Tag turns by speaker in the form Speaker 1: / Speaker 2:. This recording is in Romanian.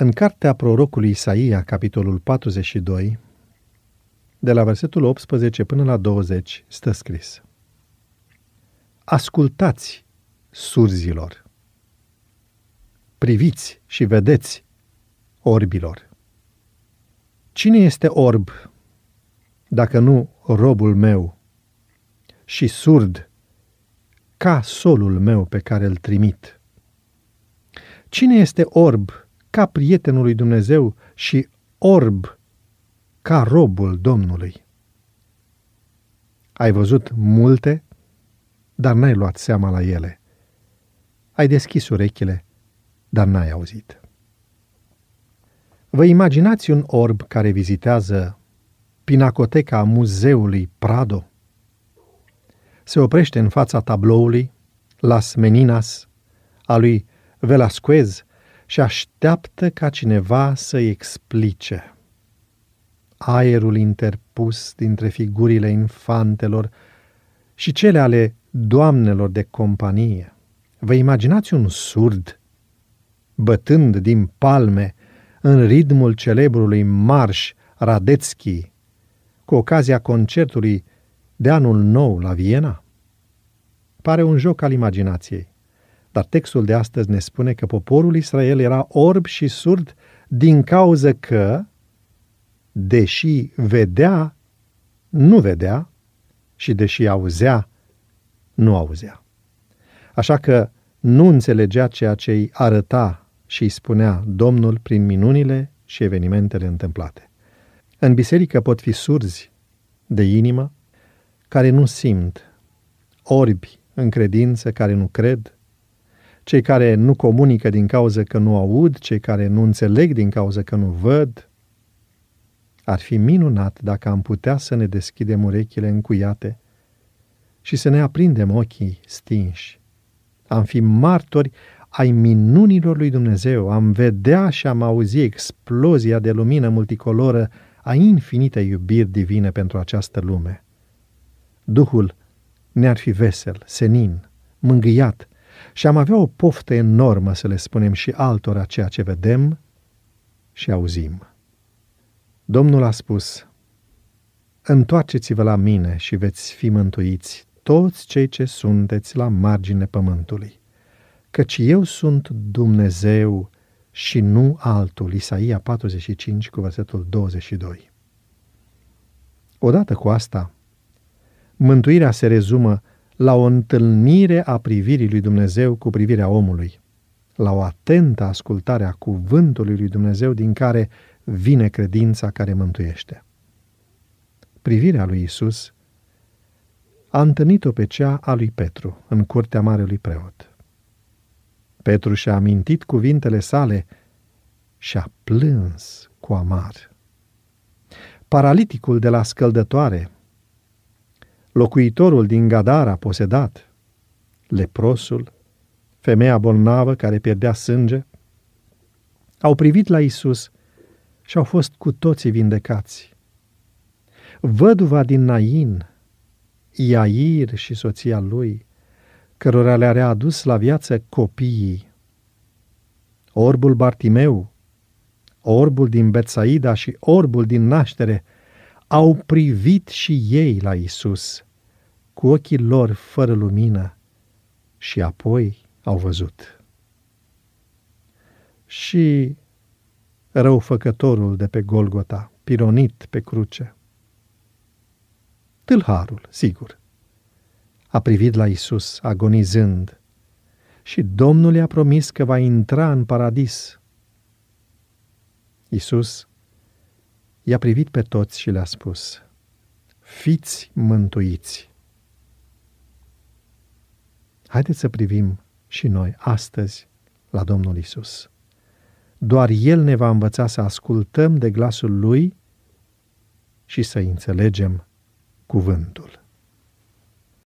Speaker 1: În cartea prorocului Isaia, capitolul 42, de la versetul 18 până la 20, stă scris Ascultați, surzilor! Priviți și vedeți, orbilor! Cine este orb, dacă nu robul meu, și surd, ca solul meu pe care îl trimit? Cine este orb, ca prietenul lui Dumnezeu și orb ca robul Domnului. Ai văzut multe, dar n-ai luat seama la ele. Ai deschis urechile, dar n-ai auzit. Vă imaginați un orb care vizitează pinacoteca muzeului Prado? Se oprește în fața tabloului Las Meninas a lui Velasquez și așteaptă ca cineva să-i explice. Aerul interpus dintre figurile infantelor și cele ale doamnelor de companie. Vă imaginați un surd bătând din palme în ritmul celebrului marș Radetzky cu ocazia concertului de anul nou la Viena? Pare un joc al imaginației. Dar textul de astăzi ne spune că poporul Israel era orb și surd din cauză că, deși vedea, nu vedea și deși auzea, nu auzea. Așa că nu înțelegea ceea ce îi arăta și îi spunea Domnul prin minunile și evenimentele întâmplate. În biserică pot fi surzi de inimă care nu simt, orbi în credință care nu cred, cei care nu comunică din cauza că nu aud, cei care nu înțeleg din cauza că nu văd. Ar fi minunat dacă am putea să ne deschidem urechile încuiate și să ne aprindem ochii stinși. Am fi martori ai minunilor lui Dumnezeu, am vedea și am auzi explozia de lumină multicoloră a infinitei iubiri divine pentru această lume. Duhul ne-ar fi vesel, senin, mângâiat, și am avea o poftă enormă să le spunem și altora ceea ce vedem și auzim. Domnul a spus, Întoarceți-vă la mine și veți fi mântuiți toți cei ce sunteți la margine pământului, căci eu sunt Dumnezeu și nu altul. Isaia 45 cu versetul 22. Odată cu asta, mântuirea se rezumă la o întâlnire a privirii lui Dumnezeu cu privirea omului, la o atentă ascultare a cuvântului lui Dumnezeu din care vine credința care mântuiește. Privirea lui Isus a întâlnit-o pe cea a lui Petru în curtea marelui preot. Petru și-a amintit cuvintele sale și a plâns cu amar. Paraliticul de la scăldătoare, locuitorul din Gadara posedat, leprosul, femeia bolnavă care pierdea sânge, au privit la Isus și au fost cu toții vindecați. Văduva din Nain, Iair și soția lui, cărora le-a readus la viață copiii, orbul Bartimeu, orbul din Betsaida și orbul din naștere – au privit și ei la Isus cu ochii lor fără lumină și apoi au văzut. Și răufăcătorul de pe Golgota, pironit pe cruce. Tâlharul, sigur, a privit la Isus agonizând și Domnul i-a promis că va intra în paradis. Isus i-a privit pe toți și le-a spus, Fiți mântuiți! Haideți să privim și noi astăzi la Domnul Isus. Doar El ne va învăța să ascultăm de glasul Lui și să înțelegem cuvântul.